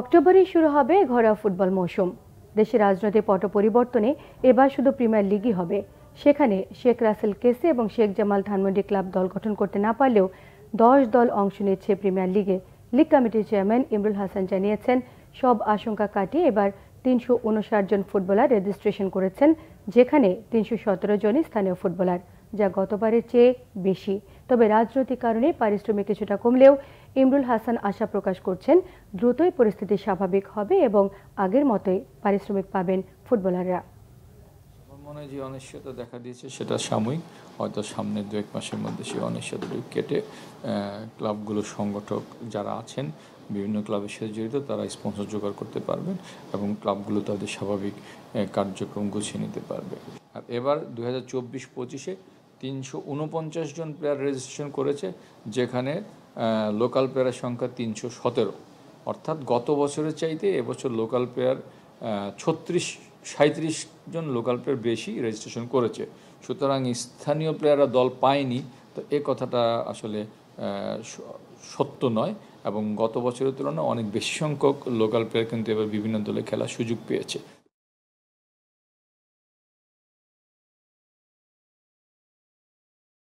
অক্টোবরে শুরু হবে ঘরোয়া ফুটবল মৌসুম দেশের রাজনৈতিক পট পরিবর্তনে এবার শুধু প্রিমিয়ার লিগই হবে সেখানে শেখ রাসেল কেসে এবং শেখ জামাল ধানমন্ডি ক্লাব দল গঠন করতে না পারলেও দশ দল অংশ নিচ্ছে প্রিমিয়ার লিগে লিগ কমিটির চেয়ারম্যান ইমরুল হাসান জানিয়েছেন সব আশঙ্কা কাটিয়ে এবার তিনশো জন ফুটবলার রেজিস্ট্রেশন করেছেন যেখানে তিনশো জনই স্থানীয় ফুটবলার যা গতবারের চেয়ে বেশি তবে রাজনৈতিক কারণে পারিশ্রমিক কিছুটা কমলেও ইমরুল হাসান আশা প্রকাশ করছেন দ্রুতই পরিস্থিতি স্বাভাবিক হবে এবং আগের মতোই পারিশ্রমিক পাবেন ফুটবলাররা মনে যে অনিশ্চয়তা দেখা দিয়েছে সেটা সাময়িক হয়তো সামনে দু এক মাসের মধ্যে সেই অনিশ্চয়তাটি কেটে ক্লাবগুলো সংগঠক যারা আছেন বিভিন্ন ক্লাবের সাথে জড়িত তারা স্পন্সর জোগাড় করতে পারবেন এবং ক্লাবগুলো তাদের স্বাভাবিক কার্যক্রম গুছিয়ে নিতে পারবে আর এবার দু হাজার চব্বিশ পঁচিশে তিনশো উনপঞ্চাশ জন প্লেয়ার রেজিস্ট্রেশন করেছে যেখানে লোকাল প্লেয়ারের সংখ্যা তিনশো সতেরো অর্থাৎ গত বছরের চাইতে এবছর লোকাল প্লেয়ার ছত্রিশ সাঁত্রিশ জন লোকাল প্লেয়ার বেশি রেজিস্ট্রেশন করেছে সুতরাং স্থানীয় প্লেয়াররা দল পায়নি তো এ কথাটা আসলে সত্য নয় এবং গত বছরের তুলনায় অনেক বেশি সংখ্যক লোকাল প্লেয়ার কিন্তু এবার বিভিন্ন দলে খেলার সুযোগ পেয়েছে